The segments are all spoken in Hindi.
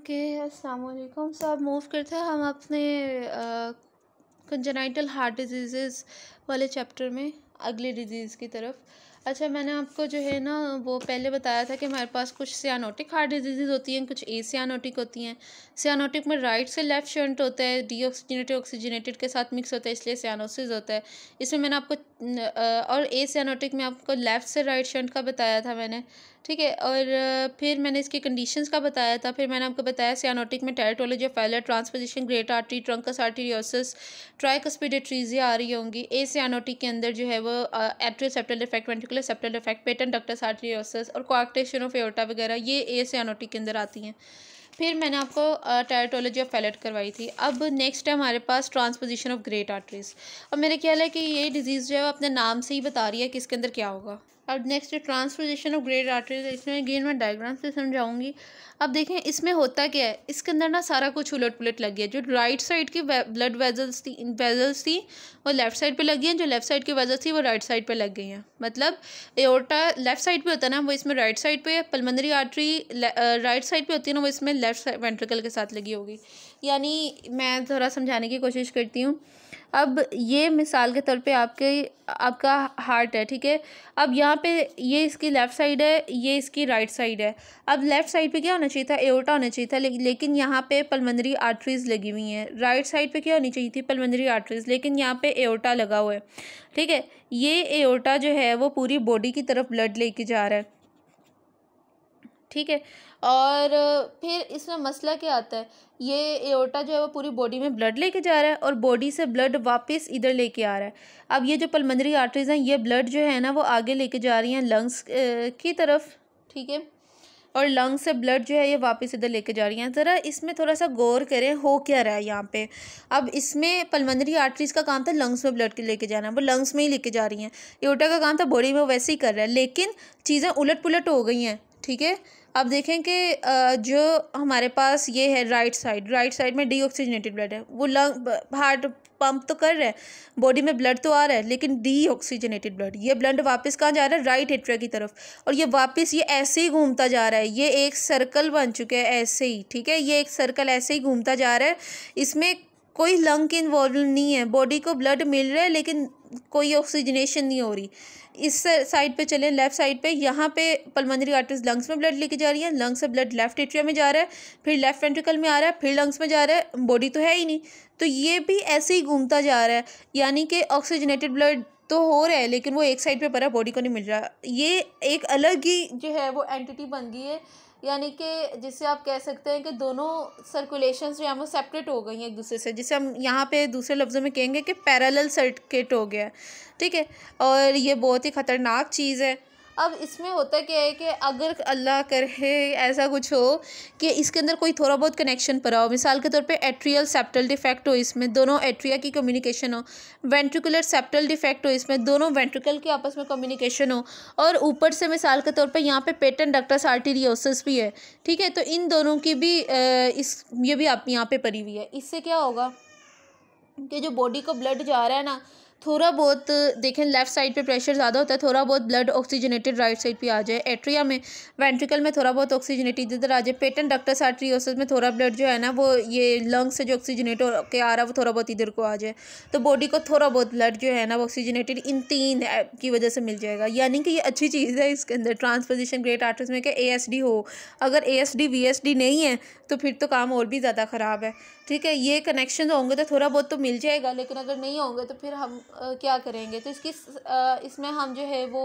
ओके अस्सलाम वालेकुम सो अब मूव करते हैं हम अपने कंजनाइटल हार्ट डिजीज़ वाले चैप्टर में अगले डिजीज़ की तरफ अच्छा मैंने आपको जो है ना वो पहले बताया था कि हमारे पास कुछ सियानोटिक हार्ट डिजीज़ होती हैं कुछ ए सियानोटिक होती हैं सियानोटिक में राइट से लेफ्ट शंट होता है डी ऑक्सीजनेटेड ऑक्सीजनेटेड के साथ मिक्स होता है इसलिए सियानोसिस होता है इसमें मैंने आपको और ए सियानोटिक में आपको लेफ़्ट से राइट शंट का बताया था मैंने ठीक है और फिर मैंने इसके कंडीशंस का बताया था फिर मैंने आपको बताया सियानोटिक में tetralogy of Fallot transposition great artery truncus arteriosus tricuspid atresia आ रही होंगी ए सियानोटिक के अंदर जो है वो atrial septal effect ventricular septal effect patent ductus arteriosus और कोआक्टेशन ऑफ एओटा वगैरह ये ए सियानोटिक के अंदर आती हैं फिर मैंने आपको टायरटोलॉजी ऑफ फैलेट करवाई थी अब नेक्स्ट है हमारे पास ट्रांसपोजिशन ऑफ ग्रेट आर्टरीज और मेरे ख्याल है कि ये डिज़ीज़ जो है वो अपने नाम से ही बता रही है कि इसके अंदर क्या होगा अब next transposition of great arteries इसमें अगेन मैं डायग्राम से समझाऊंगी अब देखें इसमें होता क्या है इसके अंदर ना सारा कुछ उलट पुलट लग गया जो राइट साइड की ब्लड वेजल्स थी वेजल्स थी वो लेफ्ट साइड पे लग गई हैं जो लेफ्ट साइड की वेजल्स थी वो राइट साइड पे लग गई हैं मतलब एओटा लेफ्ट साइड पे होता है ना वो इसमें राइट साइड पे पलमंदरी आर्टरी राइट साइड पे होती है ना वो इसमें लेफ्ट वेंट्रिकल के साथ लगी होगी यानी मैं थोड़ा समझाने की कोशिश करती हूँ अब ये मिसाल के तौर पे आपके आपका हार्ट है ठीक है अब यहाँ पे ये इसकी लेफ़्ट साइड है ये इसकी राइट साइड है अब लेफ़्ट साइड पे क्या होना चाहिए था एओटा होना चाहिए था ले, लेकिन यहाँ पे पलमंदरी आर्टरीज़ लगी हुई हैं राइट साइड पे क्या होनी चाहिए थी पलमंदरी आर्टरीज़ लेकिन यहाँ पे एओटा लगा हुआ है ठीक है ये एओटा जो है वो पूरी बॉडी की तरफ ब्लड लेके जा रहा है ठीक है और फिर इसमें मसला क्या आता है ये एओटा जो है वो पूरी बॉडी में ब्लड लेके जा रहा है और बॉडी से ब्लड वापस इधर लेके आ रहा है अब ये जो पलमंदरी आर्टरीज़ हैं ये ब्लड जो है ना वो आगे लेके जा रही हैं लंग्स की तरफ ठीक है और लंग से ब्लड जो है ये वापस इधर लेके जा रही हैं ज़रा इसमें थोड़ा सा गौर करें हो क्या रहा है यहाँ पे अब इसमें पलमंदरी आर्टरीज़ का काम था लंग्स में ब्लड के लेके जाना वो लंग्स में ही लेके जा रही हैं एओटा का काम था बॉडी में वैसे ही कर रहा है लेकिन चीज़ें उलट पुलट हो गई हैं ठीक है अब देखें कि जो हमारे पास ये है राइट साइड राइट साइड में डीऑक्सीजनेटेड ब्लड है वो लंग हार्ट पंप तो कर रहे हैं बॉडी में ब्लड तो आ रहा है लेकिन डीऑक्सीजनेटेड ब्लड ये ब्लड वापस कहाँ जा रहा है राइट हेट्रिया की तरफ और ये वापस ये ऐसे ही घूमता जा रहा है ये एक सर्कल बन चुका है ऐसे ही ठीक है ये एक सर्कल ऐसे ही घूमता जा रहा है इसमें कोई लंग के इन्वॉल्व नहीं है बॉडी को ब्लड मिल रहा है लेकिन कोई ऑक्सीजनेशन नहीं हो रही इस साइड पे चलें लेफ्ट साइड पे यहाँ पे पलमंदरी आर्टिस्ट लंग्स में ब्लड लेके जा रही है लंग्स से ब्लड लेफ्ट एट्रिया में जा रहा है फिर लेफ्ट वेंट्रिकल में आ रहा है फिर लंग्स में जा रहा है बॉडी तो है ही नहीं तो ये भी ऐसे ही घूमता जा रहा है यानी कि ऑक्सीजनेटेड ब्लड तो हो रहा है लेकिन वो एक साइड पर पड़ा बॉडी को नहीं मिल रहा ये एक अलग ही जो है वो एंटिटी बन गई है यानी कि जिसे आप कह सकते हैं कि दोनों सर्कुलेशन जो हैं वो सेपरेट हो गई हैं एक दूसरे से जिसे हम यहाँ पे दूसरे लफ्ज़ों में कहेंगे कि पैरेलल सर्किट हो गया ठीक है और ये बहुत ही ख़तरनाक चीज़ है अब इसमें होता क्या है कि अगर अल्लाह करे ऐसा कुछ हो कि इसके अंदर कोई थोड़ा बहुत कनेक्शन पड़ा हो मिसाल के तौर पे एट्रियल सेप्टल डिफेक्ट हो इसमें दोनों एट्रिया की कम्युनिकेशन हो वेंट्रिकुलर सेप्टल डिफेक्ट हो इसमें दोनों वेंट्रिकल के आपस में कम्युनिकेशन हो और ऊपर से मिसाल के तौर पर यहाँ पर पेटन डक्टस आर्टीरियोसिस भी है ठीक है तो इन दोनों की भी इस ये भी आप यहाँ पर पड़ी हुई है इससे क्या होगा कि जो बॉडी को ब्लड जा रहा है ना थोड़ा बहुत देखें लेफ़्ट साइड पे प्रेशर ज़्यादा होता है थोड़ा बहुत ब्लड ऑक्सीजनेटेड राइट साइड पे आ जाए एट्रिया में वेंट्रिकल में थोड़ा बहुत ऑक्सीजनेटेड इधर आ जाए पेटन डक्टस आर्ट्रियोसिस में थोड़ा ब्लड जो है ना वो ये लंग्स से जो ऑक्सीजनेट के आ रहा है वो थोड़ा बहुत इधर को आ जाए तो बॉडी को थोड़ा बहुत ब्लड जो है ना वो ऑक्सीजनेटेड इन तीन की वजह से मिल जाएगा यानी कि ये अच्छी चीज़ है इसके अंदर ट्रांसपोजिशन ग्रेट आर्टर्स में कि ए हो अगर ए एस नहीं है तो फिर तो काम और भी ज़्यादा ख़राब है ठीक है ये कनेक्शन होंगे तो थोड़ा बहुत तो मिल जाएगा लेकिन अगर नहीं होंगे तो फिर हम क्या करेंगे तो इसकी इसमें हम जो है वो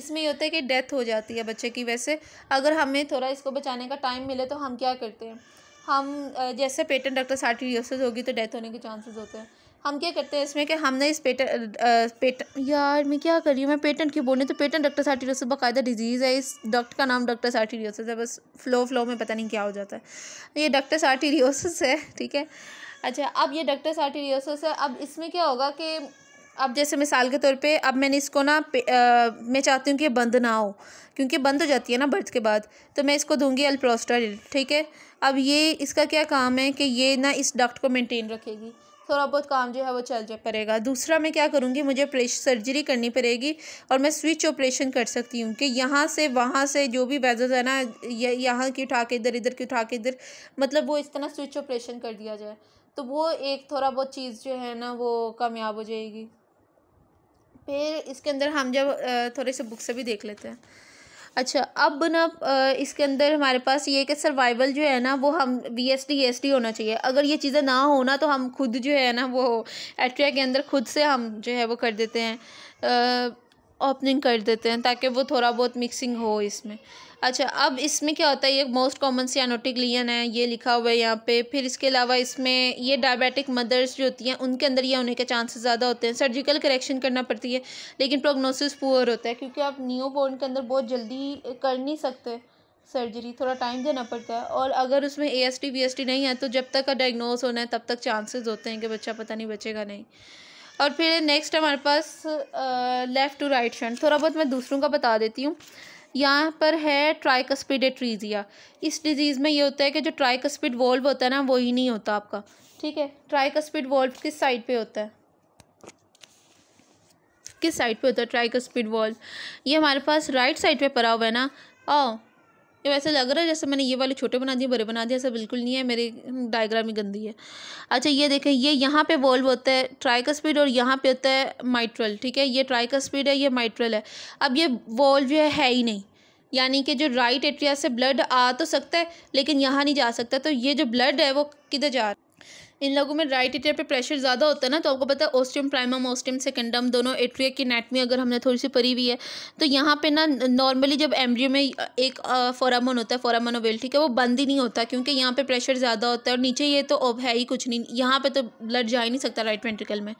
इसमें ये होता है कि डेथ हो जाती है बच्चे की वैसे अगर हमें थोड़ा इसको बचाने का टाइम मिले तो हम क्या करते हैं हम जैसे पेटेंट डॉक्टर सार्टियोसिस होगी तो डेथ होने के चांसेस होते हैं हम क्या करते हैं इसमें कि हमने इस पेट पेट यार मैं क्या कर रही हूँ मैं पेटेंट क्यों बोल रही तो पेटेंट डॉक्टर सार्टियोसिस बाकायदा डिजीज़ है इस डॉक्टर का नाम डॉक्टर सार्टियोसिस है बस फ्लो फ्लो में पता नहीं क्या हो जाता है ये डॉक्टर सार्टियोसिस है ठीक है अच्छा अब ये डॉक्टर सार्टियोसिस है अब इसमें क्या होगा कि अब जैसे मिसाल के तौर पे अब मैंने इसको ना आ, मैं चाहती हूँ कि बंद ना हो क्योंकि बंद हो जाती है ना बर्थ के बाद तो मैं इसको दूंगी अल्प्रोस्टाइल ठीक है अब ये इसका क्या काम है कि ये ना इस डक्ट को मेंटेन रखेगी थोड़ा बहुत काम जो है वो चल जा पड़ेगा दूसरा मैं क्या करूँगी मुझे प्रेश सर्जरी करनी पड़ेगी और मैं स्विच ऑपरेशन कर सकती हूँ कि यहाँ से वहाँ से जो भी वेजल है ना यहाँ की उठा के इधर इधर की उठा के इधर मतलब वो इस तरह स्विच ऑपरेशन कर दिया जाए तो वो एक थोड़ा बहुत चीज़ जो है ना वो कामयाब हो जाएगी फिर इसके अंदर हम जब थोड़े से बुक से भी देख लेते हैं अच्छा अब ना इसके अंदर हमारे पास ये कि सर्वाइवल जो है ना वो हम V S T S T होना चाहिए अगर ये चीज़ें ना हो ना तो हम खुद जो है ना वो एट्रिया के अंदर खुद से हम जो है वो कर देते हैं ओपनिंग कर देते हैं ताकि वो थोड़ा बहुत मिक्सिंग हो इसमें अच्छा अब इसमें क्या होता है ये मोस्ट कॉमन सियानोटिक लियन है ये लिखा हुआ है यहाँ पे फिर इसके अलावा इसमें ये डायबिटिक मदर्स जो होती हैं उनके अंदर ये होने के चांसेस ज़्यादा होते हैं सर्जिकल करेक्शन करना पड़ती है लेकिन प्रोग्नोसिस पुअर होता है क्योंकि आप न्यू बॉर्न के अंदर बहुत जल्दी कर नहीं सकते सर्जरी थोड़ा टाइम देना पड़ता है और अगर उसमें A S T V S T नहीं है तो जब तक का डायग्नोस होना है तब तक चांसेज होते हैं कि बच्चा पता नहीं बचेगा नहीं और फिर नेक्स्ट हमारे पास लेफ़्ट टू राइट शंट थोड़ा बहुत मैं दूसरों का बता देती हूँ यहाँ पर है ट्राइकस्पिडेट्रीजिया इस डिज़ीज़ में ये होता है कि जो ट्राइकस्पिड वॉल्व होता है ना वो ही नहीं होता आपका ठीक है ट्राइकस्पिड वॉल्व किस साइड पे होता है किस साइड पे होता है ट्राइकस्पिड वॉल्व ये हमारे पास राइट साइड पे पड़ा हुआ है ना ओ ये वैसे लग रहा है जैसे मैंने ये वाले छोटे बना दिए बड़े बना दिए ऐसा बिल्कुल नहीं है मेरे डायग्राम ही गंदी है अच्छा ये देखें ये यहाँ पे वॉल्व होता है स्पीड और यहाँ पे होता है माइट्रल ठीक है ये स्पीड है ये माइट्रल है अब ये वॉल्व जो है, है ही नहीं यानी कि जो राइट एट्रिया से ब्लड आ तो सकता है लेकिन यहाँ नहीं जा सकता तो ये जो ब्लड है वो किधर जा रहा इन लोगों में राइट एट्रिया पे प्रेशर ज़्यादा होता है ना तो आपको पता है ओस्टियम प्राइमम ओस्टियम सेकेंडम दोनों एट्रिया की नेटमी अगर हमने थोड़ी सी परी हुई है तो यहाँ पे ना नॉर्मली जब एम्ब्रियो में एक फोरामोन होता है फोरामोन ओवेल ठीक है वो बंद ही नहीं होता क्योंकि यहाँ पर प्रेशर ज़्यादा होता है और नीचे ये तो ओब है ही कुछ नहीं यहाँ पर तो ब्लड जा ही नहीं सकता राइट वेंट्रिकल में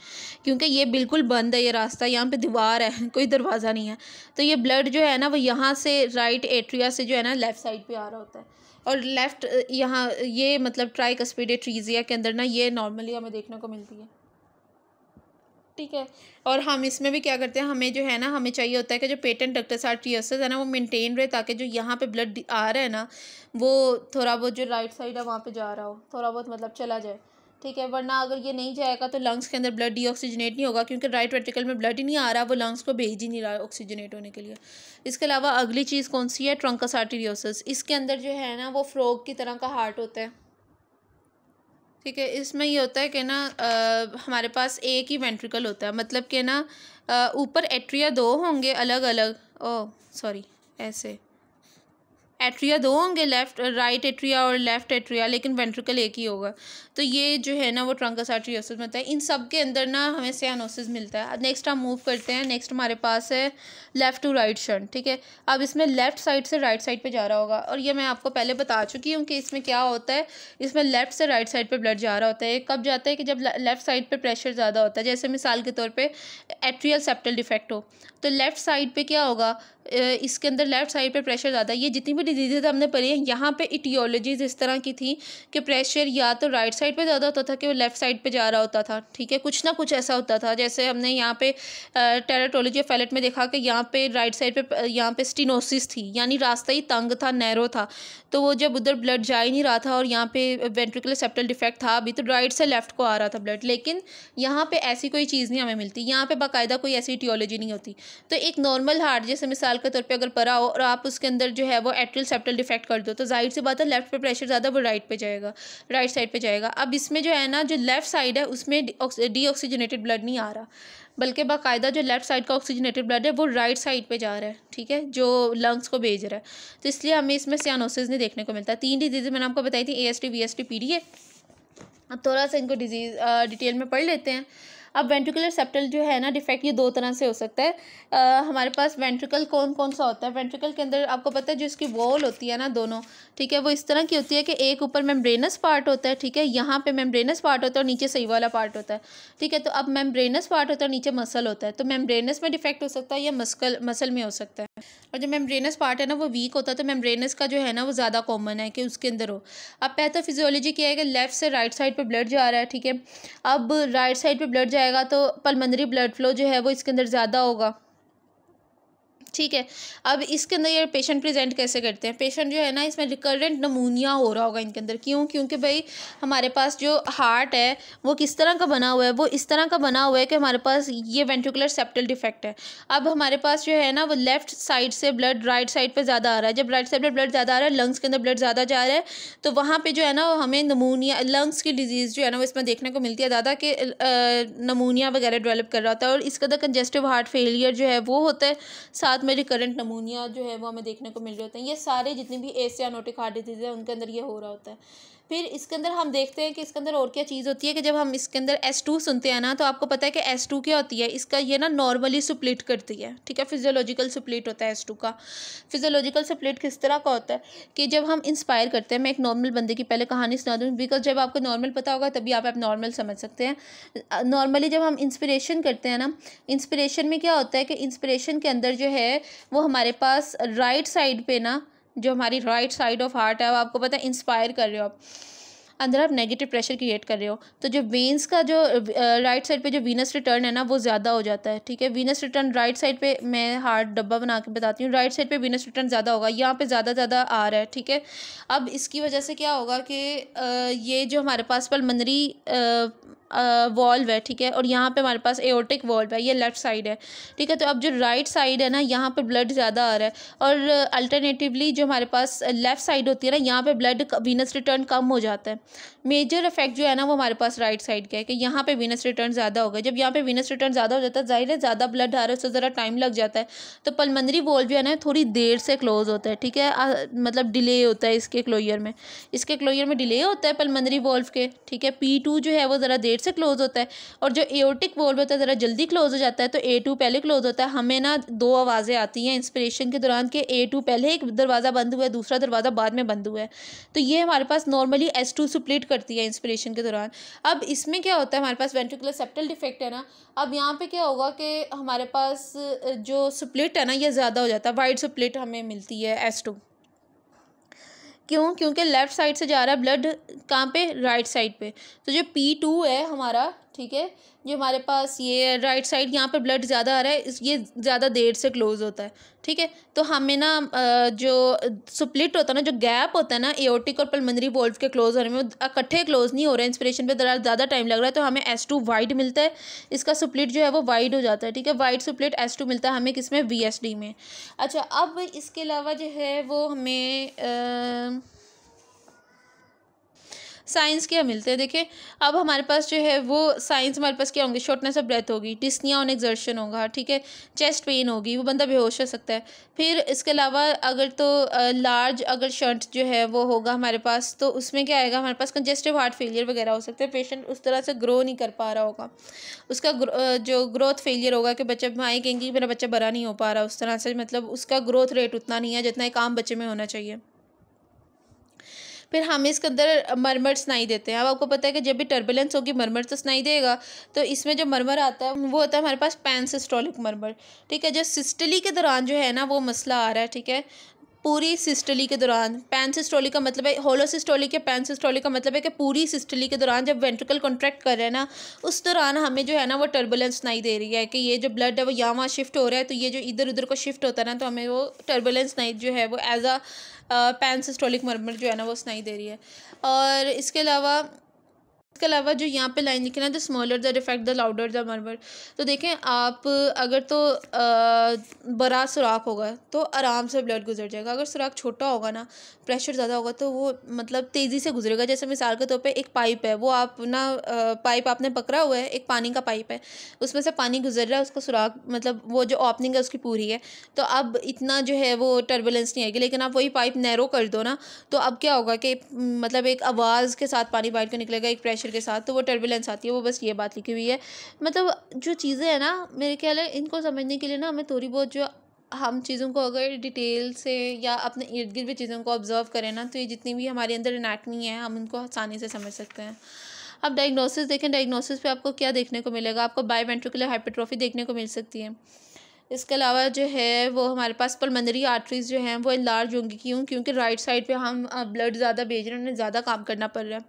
क्योंकि ये बिल्कुल बंद है ये रास्ता यहाँ पर दीवार है कोई दरवाज़ा नहीं है तो ये ब्लड जो है ना वो यहाँ से राइट एट्रिया से जो है ना लेफ़्ट साइड पर आ रहा होता है और लेफ़्ट यहाँ ये मतलब ट्राई कस्पीडे ट्रीजिया के अंदर ना ये नॉर्मली हमें देखने को मिलती है ठीक है और हम इसमें भी क्या करते हैं हमें जो है ना हमें चाहिए होता है कि जो पेटेंट डक्टस आर्ट्रियसेस है ना वो मेंटेन रहे ताकि जो यहाँ पे ब्लड आ रहा है ना वो थोड़ा बहुत जो राइट साइड है वहाँ पे जा रहा हो थोड़ा बहुत मतलब चला जाए ठीक है वरना अगर ये नहीं जाएगा तो लंग्स के अंदर ब्लड डीऑक्सीजनेट नहीं होगा क्योंकि राइट वेंट्रिकल में ब्लड ही नहीं आ रहा वो लंग्स को भेज ही नहीं रहा ऑक्सीजनेट होने के लिए इसके अलावा अगली चीज़ कौन सी है ट्रंकस आर्टीरियोसिस इसके अंदर जो है ना वो फ्रॉग की तरह का हार्ट होता है ठीक है इसमें ये होता है कि ना आ, हमारे पास एक ही वेंट्रिकल होता है मतलब कि ना ऊपर एट्रिया दो होंगे अलग अलग ओ सॉरी ऐसे एट्रिया दो होंगे लेफ्ट राइट एट्रिया और लेफ्ट एट्रिया लेकिन वेंट्रिकल एक ही होगा तो ये जो है ना वो ट्रंकस आर्ट्रियोसिस में होता है इन सब के अंदर ना हमें सियानोसिस मिलता है नेक्स्ट हम मूव करते हैं नेक्स्ट हमारे पास है लेफ़्ट टू राइट शर्ट ठीक है अब इसमें लेफ़्ट साइड से राइट साइड पर जा रहा होगा और ये मैं आपको पहले बता चुकी हूँ कि इसमें क्या होता है इसमें लेफ़्ट से राइट साइड पर ब्लड जा रहा होता है कब जाता है कि जब लेफ़्ट साइड पर प्रेशर ज़्यादा होता है जैसे मिसाल के तौर पर एट्रियल सेप्टल डिफेक्ट हो तो लेफ़्ट साइड पर क्या होगा इसके अंदर लेफ़्ट साइड पे प्रेशर ज़्यादा ये जितनी भी डिजीजेज़ हमने पढ़ी हैं यहाँ पे इटियोलॉजीज़ इस तरह की थी कि प्रेशर या तो राइट साइड पे ज़्यादा होता था कि वो लेफ़्ट साइड पे जा रहा होता था ठीक है कुछ ना कुछ ऐसा होता था जैसे हमने यहाँ पे टेराटोलॉजी ऑफ फैलेट में देखा कि यहाँ पे राइट साइड पे यहाँ पे स्टिनोसिस थी यानी रास्ता ही तंग था नैरो था तो वो जब उधर ब्लड जा ही नहीं रहा था और यहाँ पे वेंट्रिकुलर सेप्टल डिफेक्ट था अभी तो राइट से लेफ़्ट को आ रहा था ब्लड लेकिन यहाँ पर ऐसी कोई चीज़ नहीं हमें मिलती यहाँ पर बाकायदा कोई ऐसी इटियोलॉजी नहीं होती तो एक नॉर्मल हार्ट जैसे मिसाल मिसाल के तौर पे अगर परा हो और आप उसके अंदर जो है वो एट्रियल सेप्टल डिफेक्ट कर दो तो जाहिर सी बात है लेफ्ट पर प्रेशर ज़्यादा वो राइट पे जाएगा राइट साइड पे जाएगा अब इसमें जो है ना जो लेफ्ट साइड है उसमें डीऑक्सीजनेटेड ब्लड नहीं आ रहा बल्कि बाकायदा जो लेफ्ट साइड का ऑक्सीजनेटेड ब्लड है वो राइट साइड पे जा रहा है ठीक है जो लंग्स को भेज रहा है तो इसलिए हमें इसमें सियानोसिस नहीं देखने को मिलता तीन डिजीज़ मैंने आपको बताई थी A S T V S T P D है अब थोड़ा सा इनको डिजीज़ डिटेल में पढ़ लेते हैं अब वेंट्रिकुलर सेप्टल जो है ना डिफेक्ट ये दो तरह से हो सकता है आ, हमारे पास वेंट्रिकल कौन कौन सा होता है वेंट्रिकल के अंदर आपको पता है जो इसकी वॉल होती है ना दोनों ठीक है वो इस तरह की होती है कि एक ऊपर मेम्ब्रेनस पार्ट होता है ठीक है यहाँ पे मेम्ब्रेनस पार्ट होता है और नीचे सही वाला पार्ट होता है ठीक है तो अब मेम्ब्रेनस पार्ट होता है नीचे मसल होता है तो मेम्ब्रेनस में डिफेक्ट हो सकता है या मस्कल मसल में हो सकता है और जो मेम्ब्रेनस पार्ट है ना वो वीक होता है तो मेम्ब्रेनस का जो है ना वो ज़्यादा कॉमन है कि उसके अंदर हो अब पैथोफिजियोलॉजी क्या है कि लेफ्ट से राइट साइड पर ब्लड जा रहा है ठीक है अब राइट साइड पर ब्लड जाएगा तो पलमंदरी ब्लड फ्लो जो है वो इसके अंदर ज़्यादा होगा ठीक है अब इसके अंदर ये पेशेंट प्रेजेंट कैसे करते हैं पेशेंट जो है ना इसमें रिकरेंट नमूनिया हो रहा होगा इनके अंदर क्यों क्योंकि भाई हमारे पास जो हार्ट है वो किस तरह का बना हुआ है वो इस तरह का बना हुआ है कि हमारे पास ये वेंट्रिकुलर सेप्टल डिफेक्ट है अब हमारे पास जो है ना वो लेफ्ट साइड से ब्लड राइट साइड पर ज़्यादा आ रहा है जब राइट साइड पर ब्लड ज़्यादा आ रहा है लंग्स के अंदर ब्लड ज़्यादा जा रहा है तो वहाँ पर जो है ना हमें नमूनिया लंग्स की डिजीज़ जो है ना वो इसमें देखने को मिलती है ज़्यादा कि नमूनिया वगैरह डेवलप कर रहा होता है और इसके अंदर कंजेस्टिव हार्ट फेलियर जो है वो होता है साथ साथ में रिकरेंट नमूनिया जो है वो हमें देखने को मिल रहे होते हैं ये सारे जितने भी एसियानोटिक हार्ट डिजीज़ है उनके अंदर ये हो रहा होता है फिर इसके अंदर हम देखते हैं कि इसके अंदर और क्या चीज़ होती है कि जब हम इसके अंदर एस टू सुनते हैं ना तो आपको पता है कि एस टू क्या होती है इसका ये ना नॉर्मली सुप्लिट करती है ठीक है फिजियोलॉजिकल सुप्लिट होता है एस टू का फिजियोलॉजिकल सुप्लिट किस तरह का होता है कि जब हम इंस्पायर करते हैं मैं एक नॉर्मल बंदे की पहले कहानी सुना दूँ बिकॉज जब आपको नॉर्मल पता होगा तभी आप नॉर्मल समझ सकते हैं नॉर्मली जब हम इंस्परेशन करते हैं ना इंस्परेशन में क्या होता है कि इंस्परेशन के अंदर जो है वो हमारे पास राइट साइड पर ना जो हमारी राइट साइड ऑफ हार्ट है वो आपको पता है इंस्पायर कर रहे हो आप अंदर आप नेगेटिव प्रेशर क्रिएट कर रहे हो तो जो वेंस का जो राइट साइड पे जो वीनस रिटर्न है ना वो ज़्यादा हो जाता है ठीक है वीनस रिटर्न राइट साइड पे मैं हार्ट डब्बा बना के बताती हूँ राइट साइड पे वीनस रिटर्न ज़्यादा होगा यहाँ पे ज़्यादा ज़्यादा आ रहा है ठीक है अब इसकी वजह से क्या होगा कि ये जो हमारे पास पलमंदरी वॉल्व है ठीक है और यहाँ पे हमारे पास एओटिक वॉल्व है ये लेफ्ट साइड है ठीक है तो अब जो राइट साइड है ना यहाँ पे ब्लड ज़्यादा आ रहा है और अल्टरनेटिवली जो हमारे पास लेफ्ट साइड होती है ना यहाँ पे ब्लड वीनस रिटर्न कम हो जाता है मेजर इफेक्ट जो है ना वो हमारे पास राइट साइड का है कि यहाँ पर वीनस रिटर्न ज़्यादा हो जब यहाँ पर वीनस रिटर्न ज़्यादा हो जाता है जाहिर है ज़्यादा ब्लड आ रहा है उससे ज़रा टाइम लग जाता है तो पलमंदरी वॉल्व जो है ना थोड़ी देर से क्लोज होता है ठीक है मतलब डिले होता है इसके क्लोयर में इसके क्लोयर में डिले होता है पलमंदरी वॉल्व के ठीक है पी जो है वो ज़रा देर से क्लोज होता है और जो एओटिक वॉल्व होता है ज़रा जल्दी क्लोज हो जाता है तो ए टू पहले क्लोज होता है हमें ना दो आवाज़ें आती हैं इंस्परेशन के दौरान कि ए टू पहले एक दरवाज़ा बंद हुआ है दूसरा दरवाज़ा बाद में बंद हुआ है तो ये हमारे पास नॉर्मली एस टू सुप्लीट करती है इंस्परेशन के दौरान अब इसमें क्या होता है हमारे पास वेंट्रिकुलर सेप्टल डिफेक्ट है ना अब यहाँ पर क्या होगा कि हमारे पास जो स्प्लिट है ना ये ज़्यादा हो जाता है वाइड स्प्लिट हमें मिलती है एस टू क्यों क्योंकि लेफ़्ट साइड से जा रहा है ब्लड कहाँ पे राइट साइड पे तो जो पी टू है हमारा ठीक है ये हमारे पास ये राइट साइड यहाँ पर ब्लड ज़्यादा आ रहा है ये ज़्यादा देर से क्लोज़ होता है ठीक है तो हमें ना जो स्प्लिट होता है ना जो गैप होता है ना एओटिक और पलमंदरी वोल्व के क्लोज़ होने में इकट्ठे क्लोज़ नहीं हो रहे इंस्पिरेशन पे दरअसल ज़्यादा टाइम लग रहा है तो हमें एस टू वाइड मिलता है इसका स्प्लिट जो है वो वाइड हो जाता है ठीक है वाइड स्प्लिट एस टू मिलता है हमें किस में वी एस डी में अच्छा अब इसके अलावा जो है वो हमें आ, साइंस के हम मिलते देखें अब हमारे पास जो है वो साइंस हमारे पास क्या होंगे शॉर्टनेस ऑफ ब्रेथ होगी डिस्निया ऑन एक्जर्शन होगा ठीक है चेस्ट पेन होगी वो बंदा बेहोश हो सकता है फिर इसके अलावा अगर तो लार्ज अगर शर्ट जो है वो होगा हमारे पास तो उसमें क्या आएगा हमारे पास कंजेस्टिव हार्ट फेलियर वगैरह हो सकता है पेशेंट उस तरह से ग्रो नहीं कर पा रहा होगा उसका जो ग्रोथ फेलियर होगा कि बच्चे माएँ कहेंगी मेरा बच्चा बड़ा नहीं हो पा रहा उस तरह से मतलब उसका ग्रोथ रेट उतना नहीं है जितना एक आम बच्चे में होना चाहिए फिर हम इसके अंदर मरमर सुनाई देते हैं अब आपको पता है कि जब भी टर्बुलेंस होगी मरमर तो सुनाई देगा तो इसमें जो मरमर आता है वो होता है हमारे पास पैन सिस्टोलिक मरमर ठीक है जो सिस्टली के दौरान जो है ना वो मसला आ रहा है ठीक है पूरी सिस्टली के दौरान पैन सिस्टोली का मतलब है होलोसिस्टोलिक या पैन सिस्टोली का मतलब है कि पूरी सिस्टली के दौरान जब वेंट्रिकल कॉन्ट्रैक्ट कर रहे हैं ना उस दौरान हमें जो है ना वो टर्बुलेंस नहीं दे रही है कि ये जो ब्लड है वो यहाँ वहाँ शिफ्ट हो रहा है तो ये जो इधर उधर को शिफ्ट होता है ना तो हमें वो टर्बुलेंस नहीं जो है वो as a pan systolic murmur जो है ना वो सुनाई दे रही है और इसके अलावा इसके अलावा जो यहाँ पे लाइन लिखी ना the smaller the defect the louder the murmur तो देखें आप अगर तो बड़ा सुराख होगा तो आराम से ब्लड गुजर जाएगा अगर सुराख छोटा होगा ना प्रेशर ज़्यादा होगा तो वो मतलब तेज़ी से गुजरेगा जैसे मिसाल के तौर तो पे एक पाइप है वो आप ना पाइप आपने पकड़ा हुआ है एक पानी का पाइप है उसमें से पानी गुजर रहा है उसका सुराख मतलब वो जो ओपनिंग है उसकी पूरी है तो अब इतना जो है वो टर्बुलेंस नहीं आएगी लेकिन आप वही पाइप नैरो कर दो ना तो अब क्या होगा कि मतलब एक आवाज़ के साथ पानी बाहर के निकलेगा एक प्रेशर प्रेशर के साथ तो वो टर्बुलेंस आती है वो बस ये बात लिखी हुई है मतलब जो चीज़ें हैं ना मेरे ख्याल है इनको समझने के लिए ना हमें थोड़ी बहुत जो हम चीज़ों को अगर डिटेल से या अपने इर्द गिर्द चीज़ों को ऑब्जर्व करें ना तो ये जितनी भी हमारे अंदर अनाटमी है हम उनको आसानी से समझ सकते हैं अब डायग्नोसिस देखें डायग्नोसिस पे आपको क्या देखने को मिलेगा आपको बायोमेट्रिकुलर हाइपरट्रॉफी देखने को मिल सकती है इसके अलावा जो है वो हमारे पास पलमंदरी आर्टरीज जो हैं वो लार्ज होंगी क्यों क्योंकि राइट साइड पे हम ब्लड ज़्यादा भेज रहे हैं उन्हें ज़्यादा काम करना पड़ रहा है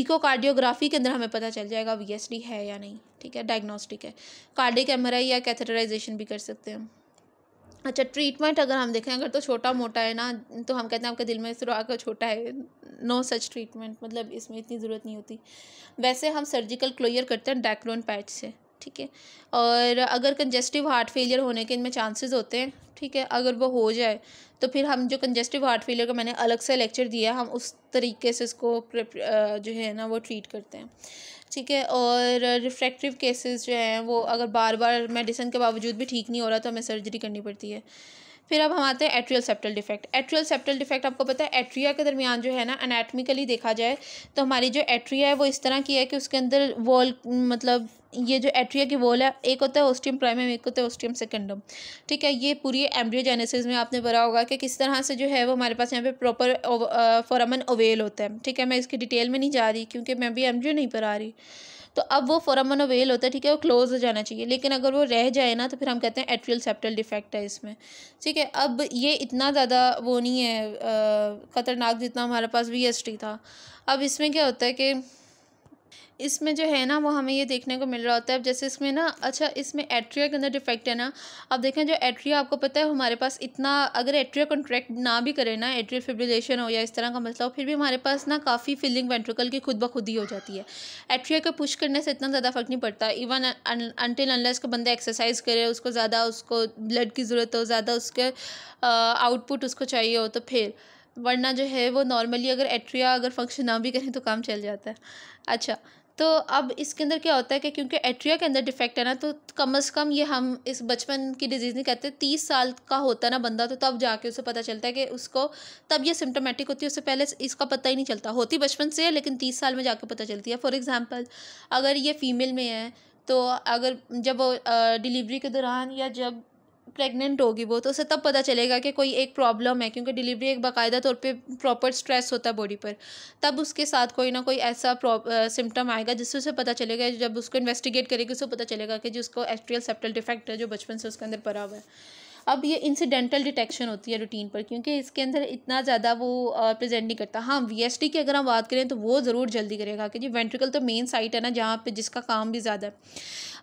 इको कार्डियोग्राफी के अंदर हमें पता चल जाएगा वी है या नहीं ठीक है डायग्नोस्टिक है कार्डिक एमआरआई या कैथेटराइजेशन भी कर सकते हैं अच्छा ट्रीटमेंट अगर हम देखें अगर तो छोटा मोटा है ना तो हम कहते हैं आपके दिल में सुराग छोटा है नो सच ट्रीटमेंट मतलब इसमें इतनी ज़रूरत नहीं होती वैसे हम सर्जिकल क्लोयर करते हैं डैक्रोन पैच से ठीक है और अगर कंजेस्टिव हार्ट फेलियर होने के इनमें चांसेस होते हैं ठीक है अगर वो हो जाए तो फिर हम जो कंजेस्टिव हार्ट फेलियर का मैंने अलग से लेक्चर दिया हम उस तरीके से इसको जो है ना वो ट्रीट करते हैं ठीक है और रिफ्रैक्टिव केसेस जो हैं वो अगर बार बार मेडिसिन के बावजूद भी ठीक नहीं हो रहा तो हमें सर्जरी करनी पड़ती है फिर अब हम आते हैं atrial septal defect atrial septal defect आपको पता है एट्रिया के दरमियान जो है ना अनाटमिकली देखा जाए तो हमारी जो एट्रिया है वो इस तरह की है कि उसके अंदर वॉल मतलब ये जो एट्रिया की वॉल है एक होता है ओस्टियम प्राइमम एक होता है ओस्टियम सेकेंडम ठीक है ये पूरी एम्ब्रियोजेनेसिस में आपने पढ़ा होगा कि किस तरह से जो है वो हमारे पास यहाँ पे प्रॉपर फॉरमन ओवेल होता है ठीक है मैं इसकी डिटेल में नहीं जा रही क्योंकि मैं भी एम्ब्रियो नहीं पढ़ा रही तो अब वो फोरामन वेल होता है ठीक है वो क्लोज हो जाना चाहिए लेकिन अगर वो रह जाए ना तो फिर हम कहते हैं एट्रियल सेप्टल डिफेक्ट है इसमें ठीक है अब ये इतना ज़्यादा वो नहीं है ख़तरनाक जितना हमारे पास वी था अब इसमें क्या होता है कि इसमें जो है ना वो हमें ये देखने को मिल रहा होता है अब जैसे इसमें ना अच्छा इसमें एट्रिया के अंदर डिफेक्ट है ना अब देखें जो एट्रिया आपको पता है हमारे पास इतना अगर एट्रिया कॉन्ट्रैक्ट ना भी करें ना एट्रिया फिब्रिलेशन हो या इस तरह का मसला मतलब, हो फिर भी हमारे पास ना काफ़ी फीलिंग वेंट्रिकल की खुद ब खुद ही हो जाती है एट्रिया को पुश करने से इतना ज़्यादा फ़र्क नहीं पड़ता इवन अनटिल अनलेस को बंदा एक्सरसाइज करे उसको ज़्यादा उसको ब्लड की ज़रूरत हो ज़्यादा उसके आउटपुट उसको चाहिए हो तो फिर वरना जो है वो नॉर्मली अगर एट्रिया अगर फंक्शन ना भी करें तो काम चल जाता है अच्छा तो अब इसके अंदर क्या होता है कि क्योंकि एट्रिया के अंदर डिफेक्ट है ना तो कम अज़ कम ये हम इस बचपन की डिजीज़ नहीं कहते तीस साल का होता है ना बंदा तो तब जाके उसे पता चलता है कि उसको तब ये सिम्टोमेटिक होती है उससे पहले इसका पता ही नहीं चलता होती बचपन से है लेकिन तीस साल में जाके पता चलती है फॉर एग्ज़ाम्पल अगर ये फ़ीमेल में है तो अगर जब डिलीवरी के दौरान या जब प्रेग्नेंट होगी वो तो उसे तब पता चलेगा कि कोई एक प्रॉब्लम है क्योंकि डिलीवरी एक बाकायदा तौर पे प्रॉपर स्ट्रेस होता है बॉडी पर तब उसके साथ कोई ना कोई ऐसा सिम्टम आएगा जिससे उसे पता चलेगा जब उसको इन्वेस्टिगेट करेगी उसे पता चलेगा कि जिसको एस्ट्रियल सेप्टल डिफेक्ट है जो बचपन से उसके अंदर पड़ा हुआ है अब ये इंसिडेंटल डिटेक्शन होती है रूटीन पर क्योंकि इसके अंदर इतना ज़्यादा वो प्रेजेंट नहीं करता हाँ वी एस टी की अगर हम बात करें तो वो ज़रूर जल्दी करेगा कि जी वेंट्रिकल तो मेन साइट है ना जहाँ पर जिसका काम भी ज़्यादा है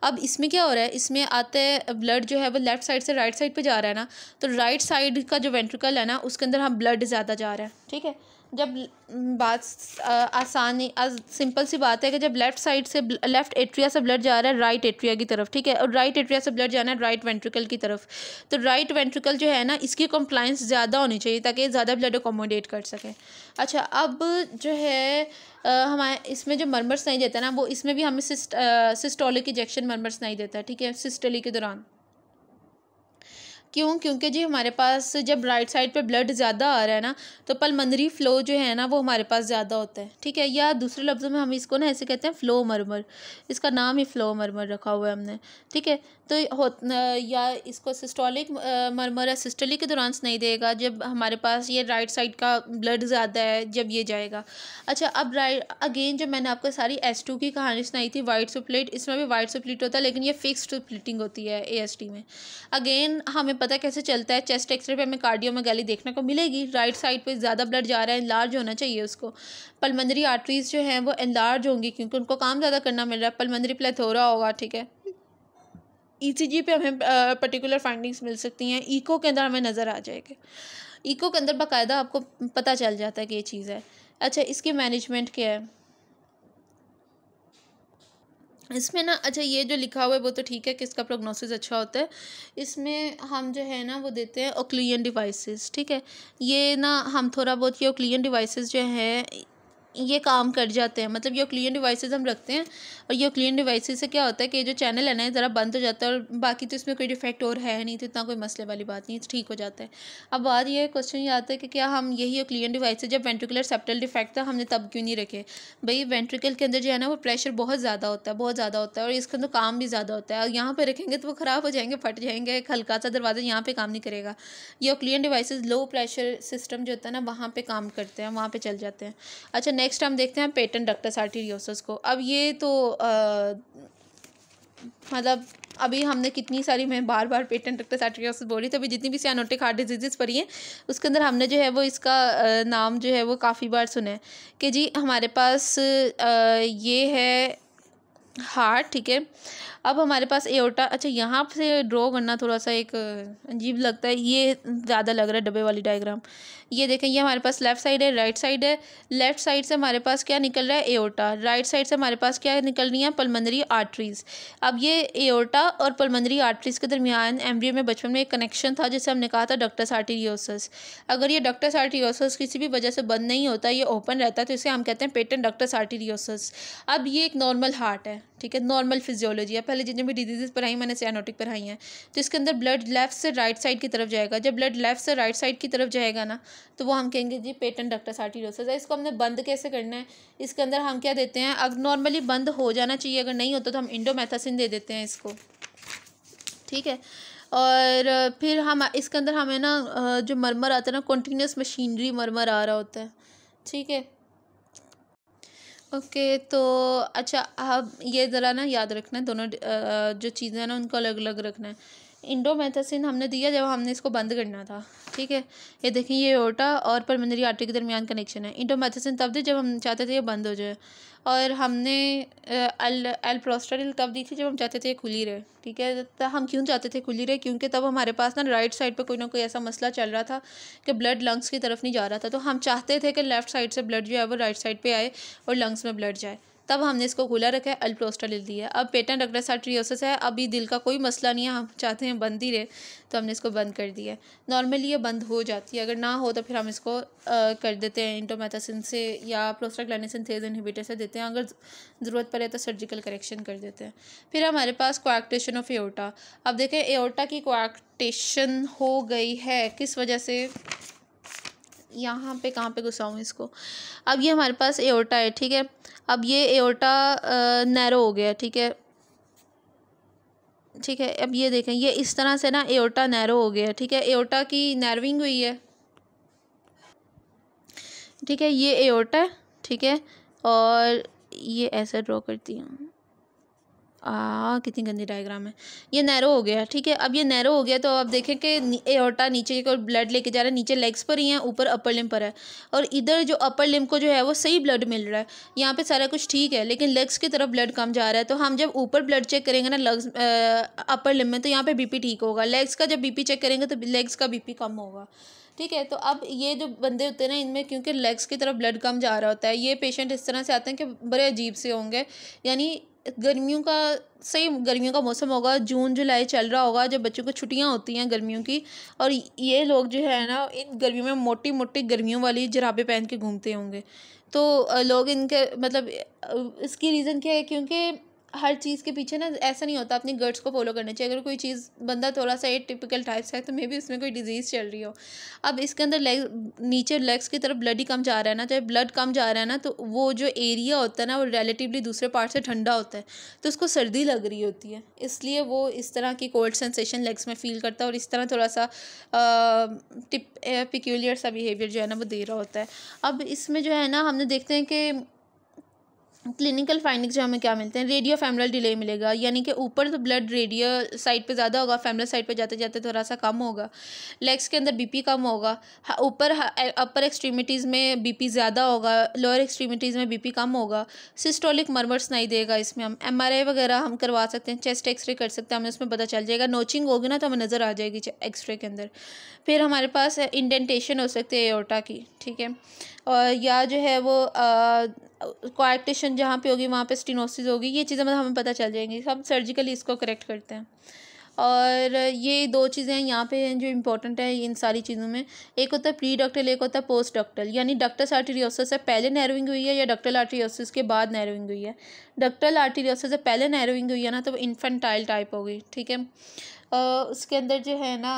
अब इसमें क्या हो रहा है इसमें आते ब्लड जो है वो लेफ्ट साइड से राइट साइड पर जा रहा है ना तो राइट साइड का जो वेंट्रिकल है ना उसके अंदर हम ब्लड ज़्यादा जा रहा है ठीक है जब बात आसानी सिंपल सी बात है कि जब लेफ़्ट साइड से लेफ़्ट एट्रिया से ब्लड जा रहा है राइट एट्रिया की तरफ ठीक है और राइट एट्रिया से ब्लड जाना है राइट वेंट्रिकल की तरफ तो राइट वेंट्रिकल जो है ना इसकी कंप्लाइंस ज़्यादा होनी चाहिए ताकि ज़्यादा ब्लड अकोमोडेट कर सकें अच्छा अब जो है हमारे इसमें जो मरमर्स नहीं देता ना वो इसमें भी हमें सिस्ट सिस्टोलिक इजेक्शन मरमर्स नहीं देता है ठीक है सिस्टोली के दौरान क्यों क्योंकि जी हमारे पास जब राइट साइड पे ब्लड ज़्यादा आ रहा है ना तो पलमंदरी फ्लो जो है ना वो हमारे पास ज़्यादा होता है ठीक है या दूसरे लफ्ज़ों में हम इसको ना ऐसे कहते हैं फ्लो मरमर इसका नाम ही फ्लो मरमर रखा हुआ है हमने ठीक है तो हो या इसको सिस्टोलिक मरमरा सिस्टली के दौरान स्नाई देगा जब हमारे पास ये राइट साइड का ब्लड ज़्यादा है जब ये जाएगा अच्छा अब राइट अगेन जब मैंने आपको सारी एस टू की कहानी सुनाई थी वाइट सुप्लेट इसमें भी वाइट सुप्लेट होता है लेकिन ये फिक्स सुप्लिटिंग होती है ए एस टी में अगेन हमें पता कैसे चलता है चेस्ट एक्सरे पर हमें कार्डियो में गैली देखने को मिलेगी राइट साइड पर ज़्यादा ब्लड जा रहा है लार्ज होना चाहिए उसको पलमंदरी आर्टरीज जो हैं वो एनलार्ज होंगी क्योंकि उनको काम ज़्यादा करना मिल रहा है पलमंदरी प्लेथोरा होगा ठीक है ईसीजी e पे हमें पर्टिकुलर फाइंडिंग्स मिल सकती हैं ईको e के अंदर हमें नज़र आ जाएगा ईको e के अंदर बाकायदा आपको पता चल जाता है कि ये चीज़ है अच्छा इसकी मैनेजमेंट क्या है इसमें ना अच्छा ये जो लिखा हुआ है वो तो ठीक है कि इसका प्रोग्नोसिस अच्छा होता है इसमें हम जो है ना वो देते हैं ओक्लियन डिवाइसेस ठीक है ये ना हम थोड़ा बहुत ये ओक्लियन डिवाइसेस जो है ये काम कर जाते हैं मतलब ये क्लियन डिवाइसेस हम रखते हैं और ये क्लियन डिवाइसेस से क्या होता है कि जो चैनल है ना ज़रा बंद हो जाता है और बाकी तो इसमें कोई डिफेक्ट और है नहीं तो इतना कोई मसले वाली बात नहीं ठीक हो जाता है अब बात ये क्वेश्चन ये आता है कि क्या हम यही क्लियर डिवाइस जब वेंट्रिकुलर सेप्टल डिफेक्ट था हमने तब क्यों नहीं रखे भाई वेंट्रिकल के अंदर जो है ना वो प्रेशर बहुत ज़्यादा होता है बहुत ज़्यादा होता है और इसके अंदर काम भी ज़्यादा होता है और यहाँ पर रखेंगे तो वो ख़राब हो जाएंगे फट जाएंगे एक हल्का सा दरवाज़ा यहाँ पर काम नहीं करेगा ये clear devices low pressure system जो होता है ना वहाँ पर काम करते हैं वहाँ पर चल जाते हैं अच्छा नेक्स्ट नेक्स्ट हम देखते हैं पेटेंट डक्टस आर्टीरियोसिस को अब ये तो आ, मतलब अभी हमने कितनी सारी मैं बार बार पेटेंट डक्टस आर्टीरियोसिस बोली तो अभी जितनी भी सियानोटिक हार्ट डिजीज़ पड़ी हैं उसके अंदर हमने जो है वो इसका नाम जो है वो काफ़ी बार सुना है कि जी हमारे पास ये है हार्ट ठीक है अब हमारे पास एओटा अच्छा यहाँ से ड्रॉ करना थोड़ा सा एक अजीब लगता है ये ज़्यादा लग रहा है डब्बे वाली डायग्राम ये देखें ये हमारे पास लेफ़्ट साइड है राइट साइड है लेफ़्ट साइड से हमारे पास क्या निकल रहा है एओटा राइट साइड से हमारे पास क्या निकल रही है पलमंदरी आर्टरीज़ अब ये एओटा और पलमंदरी आर्टरीज़ के दरमियान एम में बचपन में एक कनेक्शन था जिसे हमने कहा था डॉक्टर आर्टीरियोसस अगर ये डॉक्टर आर्टीरियोसस किसी भी वजह से बंद नहीं होता ये ओपन रहता तो इसे हम कहते हैं पेटेंट डॉक्टर आर्टीरियोसस अब ये एक नॉर्मल हार्ट है ठीक है नॉर्मल फिजियोलॉजी है पहले जितने भी डिजीजेज पढ़ाई मैंने सैनोटिक पढ़ाई हैं तो इसके अंदर ब्लड लेफ्ट से राइट साइड की तरफ जाएगा जब ब्लड लेफ्ट से राइट साइड की तरफ जाएगा ना तो वो हम कहेंगे जी पेटन डॉक्टर आर्टीरोसिस है इसको हमने बंद कैसे करना है इसके अंदर हम क्या देते हैं अब नॉर्मली बंद हो जाना चाहिए अगर नहीं होता तो हम इंडोमेथासिन दे देते हैं इसको ठीक है और फिर हम इसके अंदर हमें ना जो मरमर आता है ना कंटिन्यूस मशीनरी मरमर आ रहा होता है ठीक है ओके okay, तो अच्छा आप ये ज़रा ना याद रखना है दोनों जो चीज़ें हैं ना उनको अलग अलग रखना है इंडोमेथासिन हमने दिया जब हमने इसको बंद करना था ठीक है ये देखें ये ओटा और परमिनरी आर्टरी के दरमियान कनेक्शन है इंडोमेथासिन तब दी जब हम चाहते थे ये बंद हो जाए और हमने एल एलप्रोस्टाडिल तब दी थी जब हम चाहते थे ये खुली रहे ठीक है तो हम क्यों चाहते थे खुली रहे क्योंकि तब हमारे पास ना राइट साइड पे कोई ना कोई ऐसा मसला चल रहा था कि ब्लड लंग्स की तरफ नहीं जा रहा था तो हम चाहते थे कि लेफ़्ट साइड से ब्लड जो है वो राइट साइड पर आए और लंग्स में ब्लड जाए तब हमने इसको खुला रखा है अल्प्रोस्टा ले लिया अब पेटन रग्रेसाट्रियोसिस है अभी दिल का कोई मसला नहीं है हम चाहते हैं बंद ही रहे तो हमने इसको बंद कर दिया नॉर्मली ये बंद हो जाती है अगर ना हो तो फिर हम इसको आ, कर देते हैं इंटोमेथासिन से या प्रोस्टाग्लैनिसिन थेज इनहिबिटर से देते हैं अगर ज़रूरत पड़े तो सर्जिकल करेक्शन कर देते हैं फिर हमारे पास कोएक्टेशन ऑफ एओटा अब देखें एओटा की क्वाक्टेशन हो गई है किस वजह से यहाँ पे कहाँ पे घुसाऊँ इसको अब ये हमारे पास एओटा है ठीक है अब ये एयोटा नैरो हो गया ठीक है ठीक है अब ये देखें ये इस तरह से ना एयोटा नैरो हो गया ठीक है एयोटा की नैरविंग हुई है ठीक है ये एयोटा ठीक है और ये ऐसा ड्रॉ करती हूँ आ कितनी गंदी डायग्राम है ये नैरो हो गया ठीक है अब ये नैरो हो गया तो अब देखें कि एओटा नीचे की ब्लड लेके जा रहा है नीचे लेग्स पर ही है ऊपर अपर लिम पर है और इधर जो अपर लिम को जो है वो सही ब्लड मिल रहा है यहाँ पे सारा कुछ ठीक है लेकिन लेग्स की तरफ ब्लड कम जा रहा है तो हम जब ऊपर ब्लड चेक करेंगे ना लग्स अपर लिम में तो यहाँ पर बी ठीक होगा लेग्स का जब बी चेक करेंगे तो लेग्स का बी कम होगा ठीक है तो अब ये जो बंदे होते हैं ना इनमें क्योंकि लेग्स की तरफ ब्लड कम जा रहा होता है ये पेशेंट इस तरह से आते हैं कि बड़े अजीब से होंगे यानी गर्मियों का सही गर्मियों का मौसम होगा जून जुलाई चल रहा होगा जब बच्चों को छुट्टियां होती हैं गर्मियों की और ये लोग जो है ना इन गर्मियों में मोटी मोटी गर्मियों वाली जराबे पहन के घूमते होंगे तो लोग इनके मतलब इसकी रीज़न क्या है क्योंकि हर चीज़ के पीछे ना ऐसा नहीं होता अपनी गट्स को फॉलो करना चाहिए अगर कोई चीज़ बंदा थोड़ा सा ए टिपिकल टाइप्स है तो मे भी उसमें कोई डिजीज़ चल रही हो अब इसके अंदर लेग नीचे लेग्स की तरफ ब्लड ही कम जा रहा है ना चाहे ब्लड कम जा रहा है ना तो वो जो एरिया होता है ना वो रिलेटिवली दूसरे पार्ट से ठंडा होता है तो उसको सर्दी लग रही होती है इसलिए वो इस तरह की कोल्ड सेंसेशन लेग्स में फील करता है और इस तरह थोड़ा सा टिप पिक्यूलियर सा बिहेवियर जो है ना वो दे रहा होता है अब इसमें जो है ना हमने देखते हैं कि क्लिनिकल फाइंडिंग जो हमें क्या मिलते हैं रेडियो फेमरल डिले मिलेगा यानी कि ऊपर तो ब्लड रेडियो साइड पे ज़्यादा होगा फेमरल साइड पे जाते जाते थोड़ा सा कम होगा लेग्स के अंदर बीपी कम होगा ऊपर अपर एक्सट्रीमिटीज़ में बीपी ज़्यादा होगा लोअर एक्सट्रीमिटीज़ में बीपी कम होगा सिस्टोलिक मर्मर्स नहीं देगा इसमें हम एम वगैरह हम करवा सकते हैं चेस्ट एक्सरे कर सकते हैं हमें उसमें पता चल जाएगा नोचिंग होगी ना तो हमें नज़र आ जाएगी एक्सरे के अंदर फिर हमारे पास इंडेंटेशन हो सकती है एयोटा की ठीक है और या जो है वो कोएक्टेशन जहाँ पे होगी वहाँ पे स्टिनोसिस होगी ये चीज़ें मतलब हमें पता चल जाएंगी हम सर्जिकली इसको करेक्ट करते हैं और ये दो चीज़ें यहाँ पे हैं जो इम्पोर्टेंट है इन सारी चीज़ों में एक होता है प्री डॉक्टल एक होता है पोस्ट डॉक्टल यानी डक्टस आर्टीरियोसिस से पहले नैरोइंग हुई है या डक्टल आर्टीरियोसिस के बाद नैरोइंग हुई है डक्टल आर्टीरियोसिस से पहले नैरोइंग हुई है ना तो इन्फेंटाइल टाइप हो गई ठीक है उसके अंदर जो है ना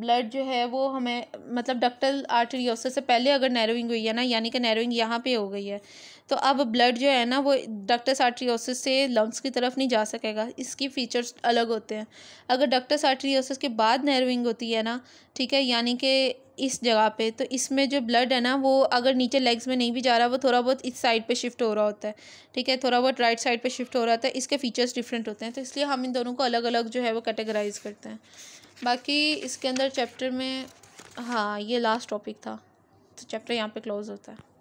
ब्लड जो है वो हमें मतलब डक्टल आर्टीरियोसिस से पहले अगर नैरोइंग हुई है ना यानी कि नैरोइंग यहाँ पे हो गई है तो अब ब्लड जो है ना वो डक्टस आर्ट्रियोसिस से लंग्स की तरफ नहीं जा सकेगा इसकी फ़ीचर्स अलग होते हैं अगर डक्टस आर्ट्रियोसिस के बाद नर्विंग होती है ना ठीक है यानी कि इस जगह पे तो इसमें जो ब्लड है ना वो अगर नीचे लेग्स में नहीं भी जा रहा वो थोड़ा बहुत इस साइड पे शिफ्ट हो रहा होता है ठीक है थोड़ा बहुत राइट साइड पे शिफ्ट हो रहा होता है इसके फीचर्स डिफरेंट होते हैं तो इसलिए हम इन दोनों को अलग अलग जो है वो कैटेगराइज करते हैं बाकी इसके अंदर चैप्टर में हाँ ये लास्ट टॉपिक था तो चैप्टर यहाँ पर क्लोज़ होता है